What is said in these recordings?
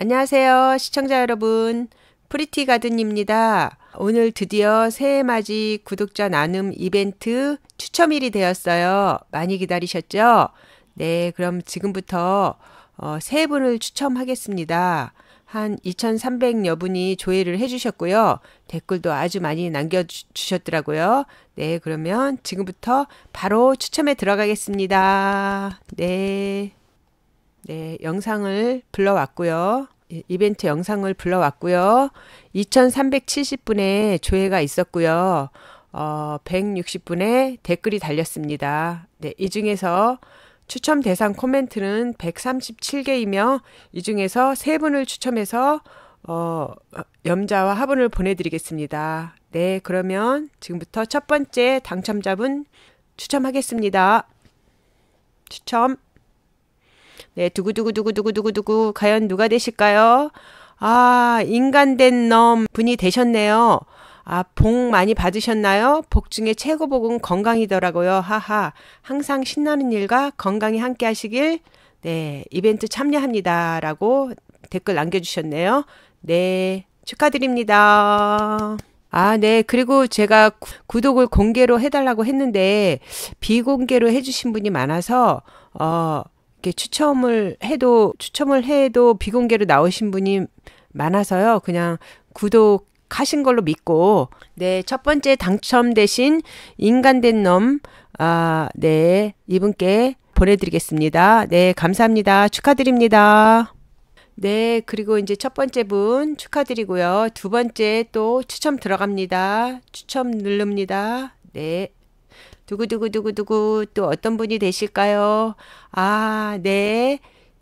안녕하세요, 시청자 여러분. 프리티 가든입니다. 오늘 드디어 새해 맞이 구독자 나눔 이벤트 추첨일이 되었어요. 많이 기다리셨죠? 네, 그럼 지금부터 어, 세 분을 추첨하겠습니다. 한 2,300여 분이 조회를 해주셨고요. 댓글도 아주 많이 남겨주셨더라고요. 네, 그러면 지금부터 바로 추첨에 들어가겠습니다. 네. 네, 영상을 불러왔고요. 이벤트 영상을 불러왔고요. 2370분의 조회가 있었고요. 어, 160분의 댓글이 달렸습니다. 네, 이 중에서 추첨 대상 코멘트는 137개이며 이 중에서 3분을 추첨해서 어, 염자와 화분을 보내드리겠습니다. 네, 그러면 지금부터 첫 번째 당첨자분 추첨하겠습니다. 추첨. 네, 두구두구두구두구두구두구 과연 누가 되실까요? 아, 인간된 넘 분이 되셨네요. 아, 복 많이 받으셨나요? 복 중에 최고 복은 건강이더라고요. 하하. 항상 신나는 일과 건강이 함께 하시길, 네, 이벤트 참여합니다. 라고 댓글 남겨주셨네요. 네, 축하드립니다. 아, 네. 그리고 제가 구독을 공개로 해달라고 했는데, 비공개로 해주신 분이 많아서, 어, 이렇게 추첨을 해도 추첨을 해도 비공개로 나오신 분이 많아서요. 그냥 구독 하신 걸로 믿고 네 첫 번째 당첨되신 인간된 놈 아 네 이분께 보내드리겠습니다. 네 감사합니다 축하드립니다. 네 그리고 이제 첫 번째 분 축하드리고요 두 번째 또 추첨 들어갑니다. 추첨 누릅니다. 네. 두구두구두구두구 또 어떤 분이 되실까요? 아, 네.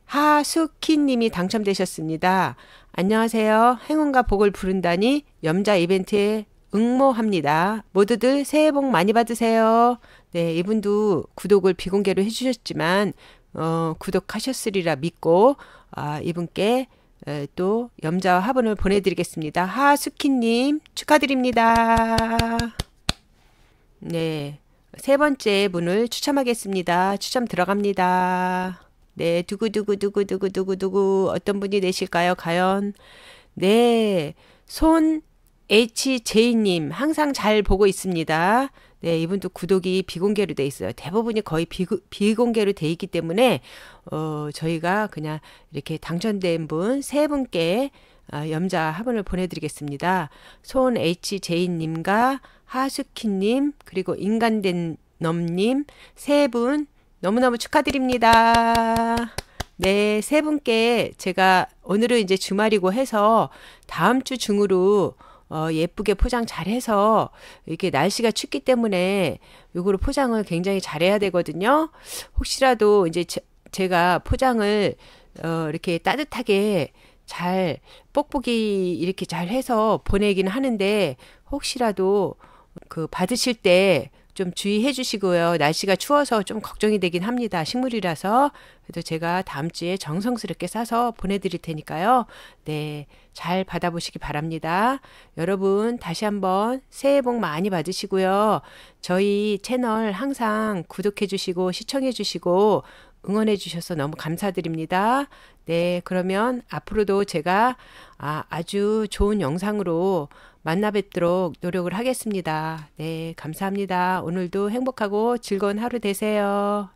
하수키 님이 당첨되셨습니다. 안녕하세요. 행운과 복을 부른다니 염자 이벤트에 응모합니다. 모두들 새해 복 많이 받으세요. 네, 이분도 구독을 비공개로 해주셨지만, 어, 구독하셨으리라 믿고, 아, 이분께 에, 또 염자와 화분을 보내드리겠습니다. 하수키님 축하드립니다. 네. 세 번째 분을 추첨하겠습니다. 추첨 들어갑니다. 네, 두구두구두구두구두구두구 어떤 분이 되실까요? 과연 네, 손 HJ님 항상 잘 보고 있습니다. 네, 이분도 구독이 비공개로 돼 있어요. 대부분이 거의 비구, 비공개로 돼 있기 때문에 어, 저희가 그냥 이렇게 당첨된 분 세 분께 아, 염자 화분을 보내드리겠습니다. 손 HJ님과 하수키님 그리고 인간된 넘 님 세 분 너무너무 축하드립니다. 네, 세 분께 제가 오늘은 이제 주말이고 해서 다음 주 중으로 어, 예쁘게 포장 잘해서 이렇게 날씨가 춥기 때문에 요거를 포장을 굉장히 잘해야 되거든요. 혹시라도 이제 제, 가 포장을 어, 이렇게 따뜻하게 잘 뽁뽁이 이렇게 잘 해서 보내긴 하는데 혹시라도 그 받으실 때 좀 주의해 주시고요. 날씨가 추워서 좀 걱정이 되긴 합니다. 식물이라서. 그래도 제가 다음 주에 정성스럽게 싸서 보내드릴 테니까요. 네. 잘 받아보시기 바랍니다. 여러분, 다시 한번 새해 복 많이 받으시고요. 저희 채널 항상 구독해 주시고 시청해 주시고 응원해 주셔서 너무 감사드립니다. 네, 그러면 앞으로도 제가 아, 아주 좋은 영상으로 만나 뵙도록 노력을 하겠습니다. 네, 감사합니다. 오늘도 행복하고 즐거운 하루 되세요.